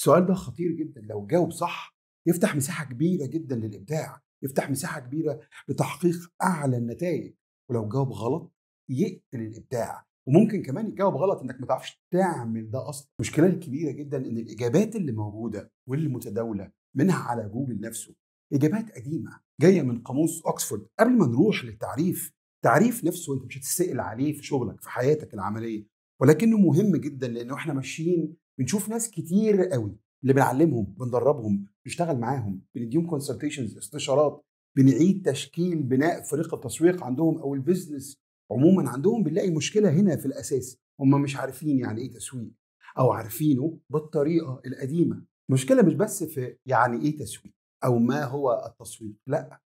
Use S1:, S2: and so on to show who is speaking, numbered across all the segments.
S1: السؤال ده خطير جدا لو جاوب صح يفتح مساحه كبيره جدا للابداع يفتح مساحه كبيره لتحقيق اعلى النتائج ولو جاوب غلط يقتل الابداع وممكن كمان يجاوب غلط انك ما تعرفش تعمل ده اصلا المشكله الكبيره جدا ان الاجابات اللي موجوده واللي متداوله منها على جوجل نفسه اجابات قديمه جايه من قاموس اوكسفورد قبل ما نروح للتعريف تعريف نفسه انت مش هتسال عليه في شغلك في حياتك العمليه ولكنه مهم جدا لانه احنا ماشيين بنشوف ناس كتير قوي اللي بنعلمهم بندربهم بنشتغل معاهم بنديهم كونسلتيشنز استشارات بنعيد تشكيل بناء فريق التسويق عندهم او البيزنس عموما عندهم بنلاقي مشكله هنا في الاساس هم مش عارفين يعني ايه تسويق او عارفينه بالطريقه القديمه مشكله مش بس في يعني ايه تسويق او ما هو التسويق لا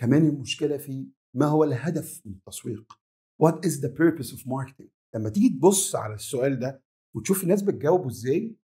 S1: كمان المشكله في ما هو الهدف من التسويق what is the purpose of marketing لما تيجي تبص على السؤال ده وتشوف الناس بتجاوبه ازاي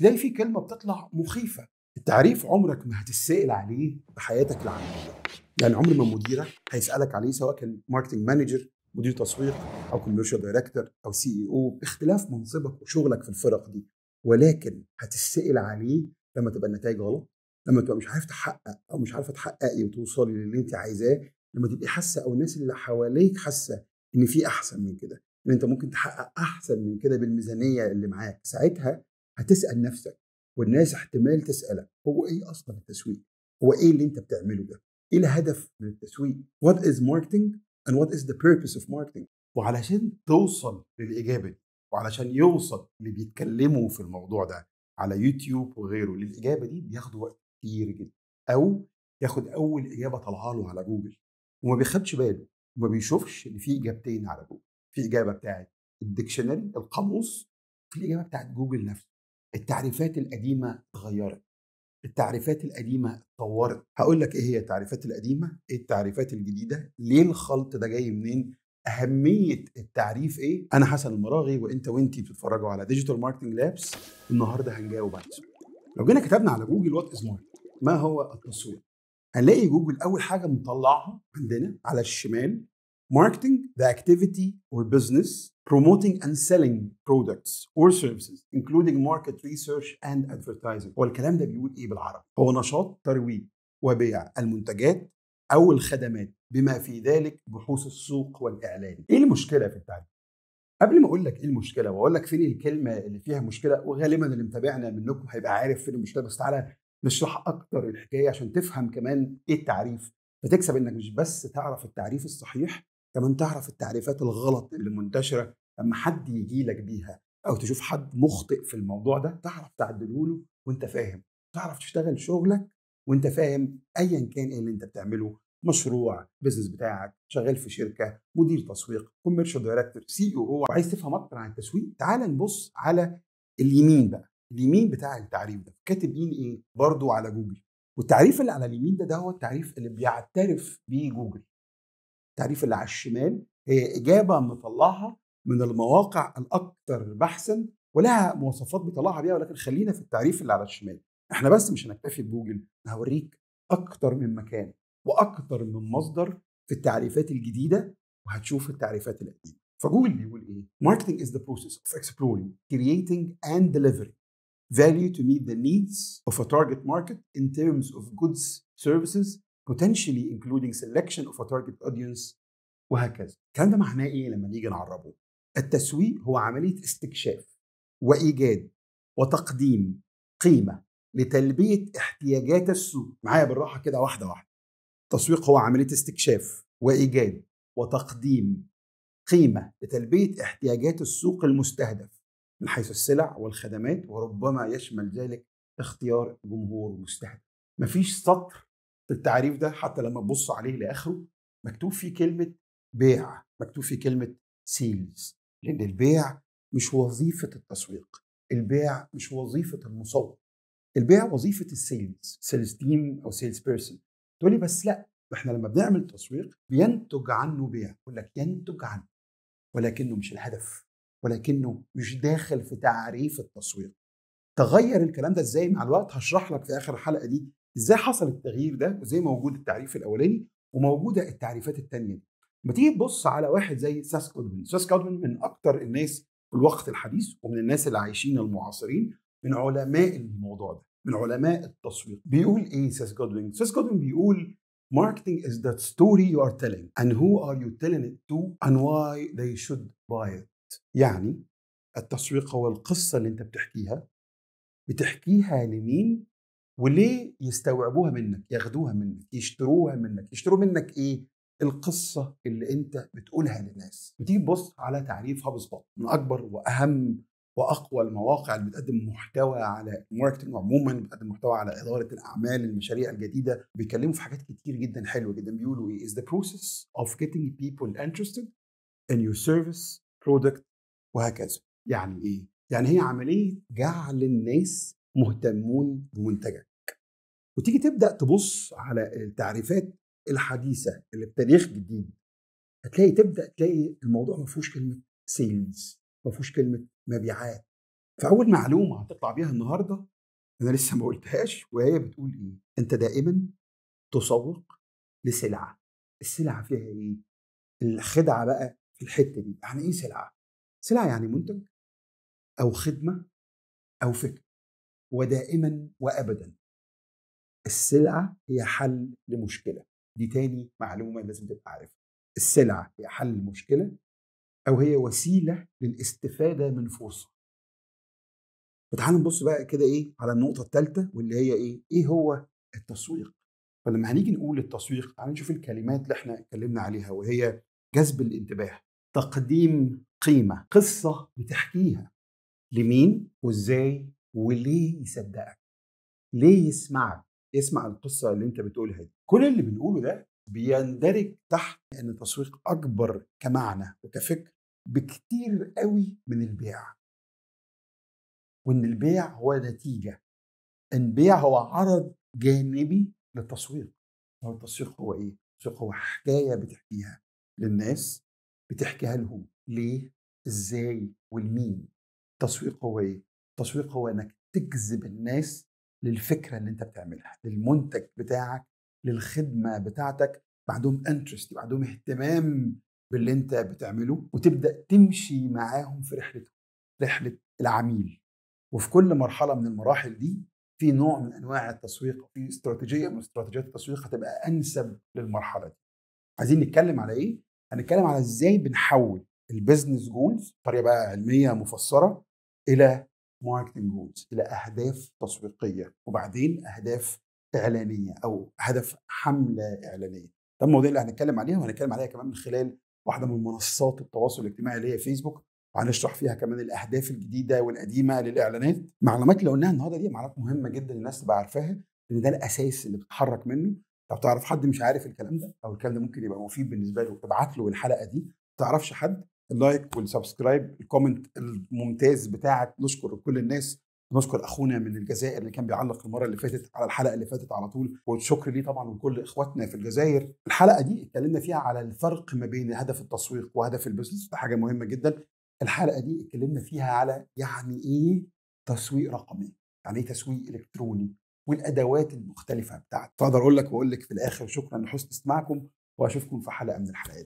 S1: تلاقي في كلمه بتطلع مخيفه التعريف عمرك ما هتتسائل عليه في حياتك العمليه يعني عمر ما مديرك هيسالك عليه سواء كان ماركتنج مانجر مدير تسويق او كوميرشال دايركتور او سي اي او باختلاف منصبك وشغلك في الفرق دي ولكن هتتسائل عليه لما تبقى النتائج غلط لما تبقى مش عارف تحقق او مش عارفه تحققي إيه وتوصلي للي انت عايزاه لما تبقي حاسه او الناس اللي حواليك حاسه ان في احسن من كده ان انت ممكن تحقق احسن من كده بالميزانيه اللي معاك ساعتها هتسال نفسك والناس احتمال تسالك هو ايه اصلا التسويق هو ايه اللي انت بتعمله ده ايه الهدف من التسويق what is marketing and what is the purpose of marketing وعلشان توصل للاجابه دي وعلشان يوصل اللي بيتكلموا في الموضوع ده على يوتيوب وغيره للاجابه دي بياخدوا وقت كتير جدا او ياخد اول اجابه طالعه له على جوجل وما بياخدش باله وما بيشوفش ان في اجابتين على جوجل في الاجابه بتاعت الدكشنري القاموس في الاجابه بتاعت جوجل نفسه التعريفات القديمه اتغيرت التعريفات القديمه اتطورت هقول لك ايه هي التعريفات القديمه ايه التعريفات الجديده ليه الخلط ده جاي منين اهميه التعريف ايه انا حسن المراغي وانت وانتي بتتفرجوا على ديجيتال ماركتنج لابس النهارده هنجاوب على لو جينا كتبنا على جوجل وات از ماركت ما هو التسويق هنلاقي جوجل اول حاجه مطلعها عندنا على الشمال Marketing, the activity or business promoting and selling products or services including market research and advertising هو الكلام ده بيقول ايه بالعربي؟ هو نشاط ترويج وبيع المنتجات او الخدمات بما في ذلك بحوث السوق والاعلان. ايه المشكله في التعريف؟ قبل ما اقول لك ايه المشكله واقول لك فين الكلمه اللي فيها مشكله وغالبا اللي متابعنا منكم هيبقى عارف فين المشكله بس تعالى نشرح اكتر الحكايه عشان تفهم كمان ايه التعريف فتكسب انك مش بس تعرف التعريف الصحيح كمان تعرف التعريفات الغلط اللي منتشره لما حد يجي لك بيها او تشوف حد مخطئ في الموضوع ده تعرف تعدله له وانت فاهم تعرف تشتغل شغلك وانت فاهم ايا كان ايه اللي انت بتعمله مشروع بزنس بتاعك شغال في شركه مدير تسويق كوميرشال دايركتور سي او او عايز تفهم اكتر عن التسويق تعال نبص على اليمين بقى اليمين بتاع التعريف ده كاتبين ايه برضو على جوجل والتعريف اللي على اليمين ده ده هو التعريف اللي بيعترف بيه جوجل التعريف اللي على الشمال هي إجابة مطلعها من المواقع الأكثر بحثا ولها مواصفات بيطلعها بيها ولكن خلينا في التعريف اللي على الشمال احنا بس مش هنكتفي بجوجل هوريك أكثر من مكان وأكثر من مصدر في التعريفات الجديدة وهتشوف التعريفات القديمة فجوجل بيقول ايه؟ Marketing is the process of exploring, creating and delivering value to meet the needs of a target market in terms of goods, services potentially including selection of a target audience وهكذا الكلام ده معناه ايه لما نيجي نعربه التسويق هو عمليه استكشاف وايجاد وتقديم قيمه لتلبيه احتياجات السوق معايا بالراحه كده واحده واحده التسويق هو عمليه استكشاف وايجاد وتقديم قيمه لتلبيه احتياجات السوق المستهدف من حيث السلع والخدمات وربما يشمل ذلك اختيار جمهور مستهدف مفيش سطر التعريف ده حتى لما تبص عليه لاخره مكتوب فيه كلمه بيع مكتوب فيه كلمه سيلز لان البيع مش وظيفه التسويق البيع مش وظيفه المسوق البيع وظيفه السيلز سيلز تيم او سيلز بيرسون تقول لي بس لا احنا لما بنعمل تسويق بينتج عنه بيع يقول لك ينتج عنه ولكنه مش الهدف ولكنه مش داخل في تعريف التسويق تغير الكلام ده ازاي مع الوقت هشرح لك في اخر الحلقه دي ازاي حصل التغيير ده وازاي موجود التعريف الاولاني وموجوده التعريفات الثانيه ما لما تيجي تبص على واحد زي ساس كودمن ساس كودمن من اكتر الناس في الوقت الحديث ومن الناس اللي عايشين المعاصرين من علماء الموضوع ده من علماء التسويق بيقول ايه ساس جودوين ساس جودوين بيقول marketing is that story you are telling and who are you telling it to and why they should buy it يعني التسويق هو القصة اللي انت بتحكيها بتحكيها لمين وليه يستوعبوها منك ياخدوها منك يشتروها منك يشتروا منك ايه القصة اللي انت بتقولها للناس بتيجي تبص على تعريف هاب سبوت من اكبر واهم واقوى المواقع اللي بتقدم محتوى على الماركتنج عموما بتقدم محتوى على اداره الاعمال المشاريع الجديده بيتكلموا في حاجات كتير جدا حلوه جدا بيقولوا ايه is the process of getting people interested in your service product وهكذا يعني ايه يعني هي عمليه جعل الناس مهتمون بمنتجك وتيجي تبدا تبص على التعريفات الحديثه اللي بتاريخ جديد هتلاقي تبدا تلاقي الموضوع ما فيهوش كلمه سيلز ما فيهوش كلمه مبيعات فاول معلومه هتطلع بيها النهارده انا لسه ما قلتهاش وهي بتقول ايه انت دائما تسوق لسلعه السلعه فيها ايه الخدعه بقى في الحته دي يعني ايه سلعه سلعه يعني منتج او خدمه او فكره ودائما وابدا السلعة هي حل لمشكلة دي تاني معلومة لازم تبقى عارفها السلعة هي حل المشكلة أو هي وسيلة للاستفادة من فرصة فتعال نبص بقى كده إيه على النقطة الثالثة واللي هي إيه إيه هو التسويق فلما هنيجي نقول التسويق تعال نشوف الكلمات اللي احنا اتكلمنا عليها وهي جذب الانتباه تقديم قيمة قصة بتحكيها لمين وازاي وليه يصدقك ليه يسمعك يسمع القصه اللي انت بتقولها دي كل اللي بنقوله ده بيندرج تحت ان التسويق اكبر كمعنى وكفكر بكتير قوي من البيع وان البيع هو نتيجه البيع هو عرض جانبي للتسويق هو التسويق هو ايه التسويق هو حكايه بتحكيها للناس بتحكيها لهم ليه ازاي والمين التسويق هو ايه التسويق هو انك تجذب الناس للفكره اللي انت بتعملها للمنتج بتاعك للخدمه بتاعتك عندهم انترست يبقى عندهم اهتمام باللي انت بتعمله وتبدا تمشي معاهم في رحلتهم رحله العميل وفي كل مرحله من المراحل دي في نوع من انواع التسويق في استراتيجيه من استراتيجيات التسويق هتبقى انسب للمرحله دي عايزين نتكلم على ايه هنتكلم على ازاي بنحول البيزنس جولز بطريقه بقى علميه مفسره الى ماركتنج جولز لاهداف تسويقيه وبعدين اهداف اعلانيه او هدف حمله اعلانيه ده المواضيع اللي هنتكلم عليها وهنتكلم عليها كمان من خلال واحده من منصات التواصل الاجتماعي اللي هي فيسبوك وهنشرح فيها كمان الاهداف الجديده والقديمه للاعلانات معلومات اللي قلناها النهارده دي معلومات مهمه جدا الناس تبقى عارفاها ان ده الاساس اللي بتتحرك منه لو تعرف حد مش عارف الكلام ده او الكلام ده ممكن يبقى مفيد بالنسبه له ابعت له الحلقه دي ما تعرفش حد اللايك والسبسكرايب الكومنت الممتاز بتاعك نشكر كل الناس نشكر اخونا من الجزائر اللي كان بيعلق المره اللي فاتت على الحلقه اللي فاتت على طول والشكر ليه طبعا لكل اخواتنا في الجزائر الحلقه دي اتكلمنا فيها على الفرق ما بين هدف التسويق وهدف البزنس ده حاجه مهمه جدا الحلقه دي اتكلمنا فيها على يعني ايه تسويق رقمي يعني ايه تسويق الكتروني والادوات المختلفه بتاعته فاقدر اقول لك واقول لك في الاخر شكرا لحسن استماعكم واشوفكم في حلقه من الحلقات